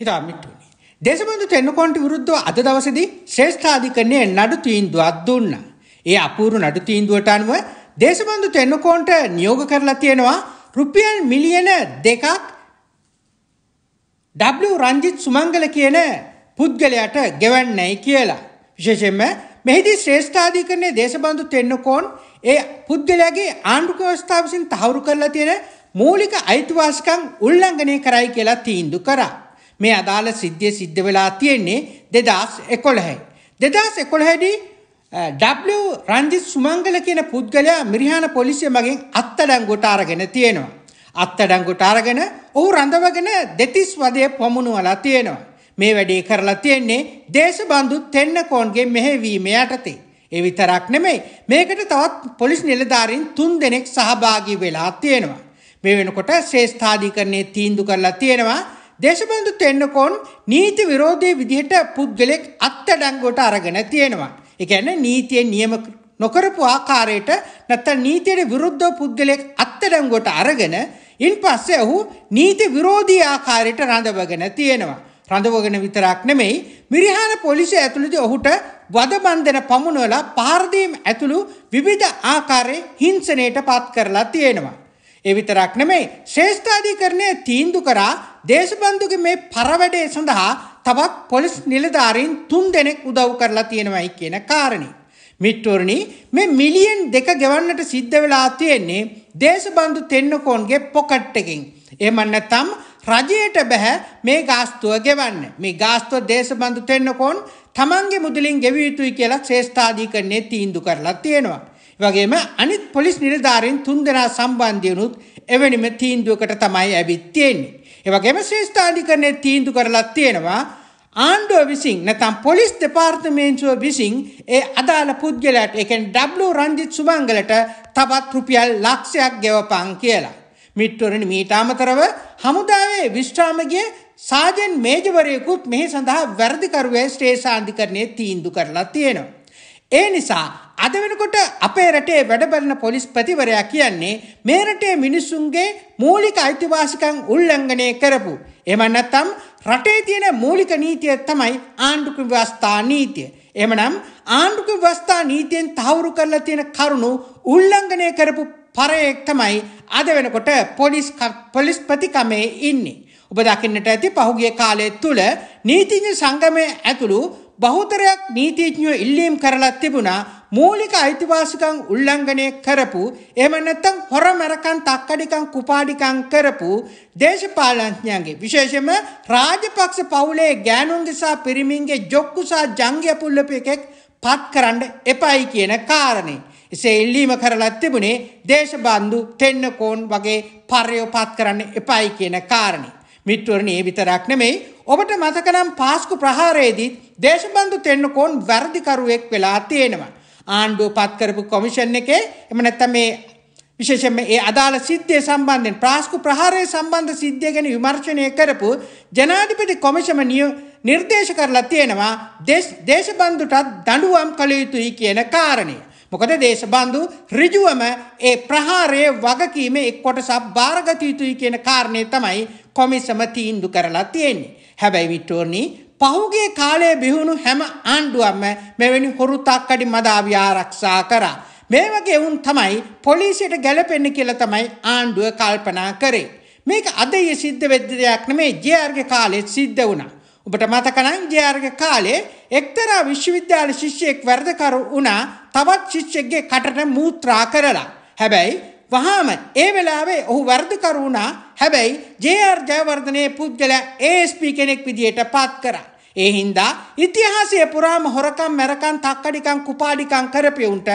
හිතාමිට්ටුනි. දේශබන්දු තෙන්නකෝන්ට විරුද්ධව අද දවසේදී ශ්‍රේෂ්ඨාධිකරණයේ නඩු තීන්දුවක් දුන්නා. ඒ අපූර්ව නඩු තීන්දුවට අනුව දේශබන්දු තෙන්නකෝන්ට නියෝග කරලා තියෙනවා රුපියල් මිලියන දෙකක් W රංජිත් සුමංගල කියන පුද්ගලයාට ගෙවන්නයි කියලා. විශේෂයෙන්ම මෙහිදී ශ්‍රේෂ්ඨාධිකරණයේ දේශබන්දු තෙන්නකෝන් ඒ පුද්ගලයාගේ ආණ්ඩුක ව්‍යවස්ථාව විසින් තහවුරු කරලා තියෙන මූලික අයිතිවාසිකම් උල්ලංඝනය කරයි කියලා තීන්දුව කරා. මේ අදාළ සිද්ධිය සිද්ධ වෙලා තියෙන්නේ දෙදස් එකොළහැ. දෙදස් එකොළහැඩි W රන්දිත් සුමංගල කියන පුද්ගලයා මිරිහාන පොලිසිය මගින් අත්තඩංගුවට අරගෙන තියෙනවා. අත්තඩංගුවට අරගෙන ඔහු රඳවගෙන දෙතිස් වදය පොමුණුවලා තියෙනවා. මේ වැඩේ කරලා තියෙන්නේ දේශබන්දු තෙන්නකෝන්ගේ මෙහෙවීම යටතේ. ඒ විතරක් නෙමෙයි මේකට තවත් පොලිස් නිලධාරීන් තුන් දෙනෙක් සහභාගී වෙලා තියෙනවා. මේ වෙනකොට ශ්‍රේෂ්ඨාධිකරණයේ තීන්දුව කරලා තියෙනවා දේශබන්දු තෙන්නකොන් නීති විරෝධයේ විදිහට පුද්ගලෙක් අත්අඩංගුවට අරගෙන තියෙනවා. ඒ කියන්නේ නීතියෙන් නියම නොකරපු ආකාරයට නැත්නම් නීතියට විරුද්ධව පුද්ගලෙක් අත්අඩංගුවට අරගෙන ඉන්පස්සේ ඔහු නීති විරෝධී ආකාරයට රඳවගෙන තියෙනවා. රඳවගෙන විතරක් නෙමෙයි මිරිහාන පොලිසිය ඇතුළතදී ඔහුට වදබන්ධන පමුණුවලා පාරදීම් ඇතුළු විවිධ ආකාරයේ හිංසනයට පත් කරලා තියෙනවා. ඒ විතරක් නෙමෙයි ශ්‍රේෂ්ඨාධිකරණය තීන්දුව කරා දේශබන්ධුගේ මේ පරවැඩේ සඳහා තවත් පොලිස් නිලධාරීන් තුන් දෙනෙක් උදව් කරලා තියෙනවයි කියන කාරණේ. මිට්ටෝරණි මේ මිලියන් දෙක ගෙවන්නට සිද්ධ වෙලා තියෙන්නේ දේශබන්දු තෙන්නකෝන්ගේ පොකට් එකෙන්. එහෙම නැත්නම් රජයට බෑ මේ ගාස්තුව ගෙවන්න. මේ ගාස්තුව දේශබන්දු තෙන්නකෝන් තමන්ගේ මුදලින් ගෙවිය යුතුයි කියලා ශ්‍රේෂ්ඨාධිකරණයේ තීන්දුව කරලා තියෙනවා. වගේම අනිත් පොලිස් නිලධාරීන් තුන්දෙනා සම්බන්ධ වුණුත් එවැනිම තීන්දුවකට තමයි ඇවිත් තියෙන්නේ. ඒවගේම ශ්‍රේෂ්ඨාධිකරණය තීන්දු කරලත් තියෙනවා ආණ්ඩුව විසින් නැතම් පොලිස් දෙපාර්තමේන්තුව විසින් ඒ අදාළ පුද්ගලයාට එකෙන් ඩබ්ලු රංජිත් සුමංගලට තවත් රුපියල් ලක්ෂයක් ගෙවපන් කියලා. මිට්ටුවරණ මීට අමතරව හමුදාවේ විශ්‍රාමගේ සාජන් මේජවරයකුත් මෙහි සඳහා වැරදිකරුවේ ශ්‍රේෂාන්ධිකරණය තීන්දු කරලා තියෙනවා. ඒ නිසා අද වෙනකොට අපේ රටේ වැඩබරන පොලිස්පතිවරයා කියන්නේ මේ රටේ මිනිස්සුන්ගේ මූලික අයිතිවාසිකම් උල්ලංඝනය කරපු. එහෙම නැත්නම් රටේ තියෙන මූලික නීතිය තමයි ආණ්ඩුක ව්‍යවස්ථා නීතිය. එහෙමනම් ආණ්ඩුක ව්‍යවස්ථා නීතියෙන් තහවුරු කරලා තියෙන කරුණු උල්ලංඝනය කරපු පරයෙක් තමයි අද වෙනකොට පොලිස් පොලිස්පතිකමේ ඉන්නේ. ඔබ දකින්නට ඇති පහුගිය කාලය තුළ නීතිඥ සංගමය ඇතුළු බහුතරයක් නීතිඥයෝ ඉල්ලීම් කරලා තිබුණා මූලික අයිතිවාසිකම් උල්ලංඝනය කරපු එහෙම නැත්නම් හොරමරකම් තක්කඩිකම් කුපාඩිකම් කරපු දේශපාලනඥයන්ගේ විශේෂයෙන්ම රාජපක්ෂ පවුලේ ගෑනුන්ගේ සහ පිරිමින්ගේ ජොක්කු සහ ජංගය පුල්ලපෙකෙක් පත් කරන්න එපයි කියන කාරණේ එසේ ඉල්ලීම කරලා තිබුණේ දේශබන්දු තෙන්නකෝන් වගේ පරයෝ පත් කරන්න එපයි කියන කාරණේ මිත්වරණී ඒ විතරක් නෙමෙයි ඔබට මතකනම් පාස්කු ප්‍රහාරයේදී දේශබන්දු තෙන්නකෝන් වැරදිකරුවෙක් වෙලා තියෙනවා ආණ්ඩුව පත් කරපු කොමිෂන් එකේ එම නැත්තම් මේ විශේෂයෙන්ම ඒ අදාළ සිද්ධිය සම්බන්ධයෙන් ප්‍රාස්කු ප්‍රහාරය සම්බන්ධ සිද්ධිය ගැන විමර්ශනය කරපු ජනාධිපති කොමිෂම නිර්දේශ කරලා තියෙනවා දේශබන්දුටත් දඬුවම් කළ යුතුයි කියන කාරණය. මොකද දේශබන්දු ඍජුවම ඒ ප්‍රහාරයේ වගකීම එක් කොටසක් බාරගත යුතුයි කියන කාරණේ තමයි කොමිසම තීන්දු කරලා තියෙන්නේ. හැබැයි විටෝනි පහුගේ කාලයේ බිහුණු හැම ආණ්ඩුවක්ම මෙවැනි හොරු තාක්කඩි මදාවිය ආරක්ෂා කරා. මේ වගේ වුන් තමයි පොලිසියට ගැලපෙන්නේ කියලා තමයි ආණ්ඩුව කල්පනා කරේ. මේක අදයේ සිද්ධ වෙච්ච දෙයක් නෙමෙයි ජේ.ආර්.ගේ කාලෙත් සිද්ධ වුණා. ඔබට මතක නම් ජේ.ආර්.ගේ කාලේ එක්තරා විශ්වවිද්‍යාල ශිෂ්‍යයෙක් වරදකරු වුණා තවත් ශිෂ්‍යෙක්ගේ කටට මූත්‍රා කරලා. හැබැයි වහාම ඒ වෙලාවේ ඔහු වරදකරු වුණා. හැබැයි ජේ.ආර්. ජයවර්ධනේ පුද්ගලයා ASP කෙනෙක් විදියට පත් කරා. ඒ හින්දා ඉතිහාසය පුරාම හොරකම් මැරකම් තක්කඩිකම් කුපාඩිකම් කරපියුන්ට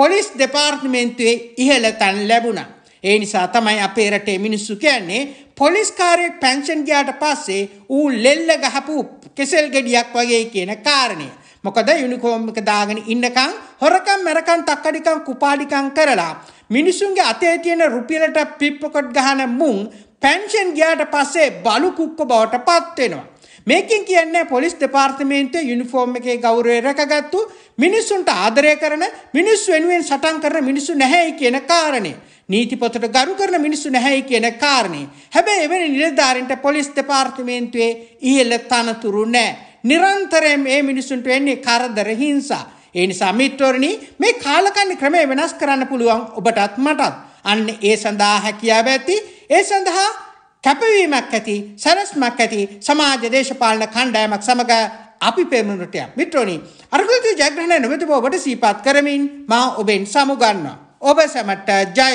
පොලිස් දෙපාර්තමේන්තුවේ ඉහළ තැන් ලැබුණා. ඒ නිසා තමයි අපේ රටේ මිනිස්සු කියන්නේ පොලිස් කාර්යයක් පැන්ෂන් ගියාට පස්සේ ඌ ලෙල්ල ගහපු කෙසෙල් ගෙඩියක් වගේ කියන කාරණය. මොකද යුනිකෝම් එක දාගෙන ඉන්නකම් හොරකම් මැරකම් තක්කඩිකම් කුපාඩිකම් කරලා මිනිසුන්ගේ අතේ තියෙන රුපියලට පිප්පකොට් ගහන මුන් පැන්ෂන් ගියාට පස්සේ බලු කුක්ක බවට පත් වෙනවා. මේකින් කියන්නේ පොලිස් දෙපාර්තමේන්තුවේ යුනිෆෝම් එකේ ගෞරවය රැකගත්තු මිනිස්සුන්ට ආදරය කරන මිනිස් වෙනුවෙන් සටන් කරන මිනිස්සු නැහැයි කියන කාරණේ. නීති පොතට ගරු කරන මිනිස්සු නැහැයි කියන කාරණේ. හැබැයි එවැනි නිලධාරීන්ට පොලිස් දෙපාර්තමේන්තුවේ ඉහළ තනතුරු නැහැ. නිරන්තරයෙන් මේ මිනිස්සුන්ට වෙන්නේ කරදර හිංසා. ඒ නිසා මිත්‍රවරණි මේ කාලකන්ණි ක්‍රමය වෙනස් කරන්න පුළුවන් ඔබටත් මටත්. අන්න ඒ සඳහා හැකියාව ඇති. ඒ සඳහා කැපවීමක් ඇති සැලස්මක් ඇති සමාජ දේශපාලන කණ්ඩායමක් සමග අපි පෙමුණට මිත්‍රෝනි අර්ගෘති ජයග්‍රහණය නොමැති බව ඔබට සීපත් කරමින් මා ඔබෙන් සමුගන්නවා ඔබ සැමට ජය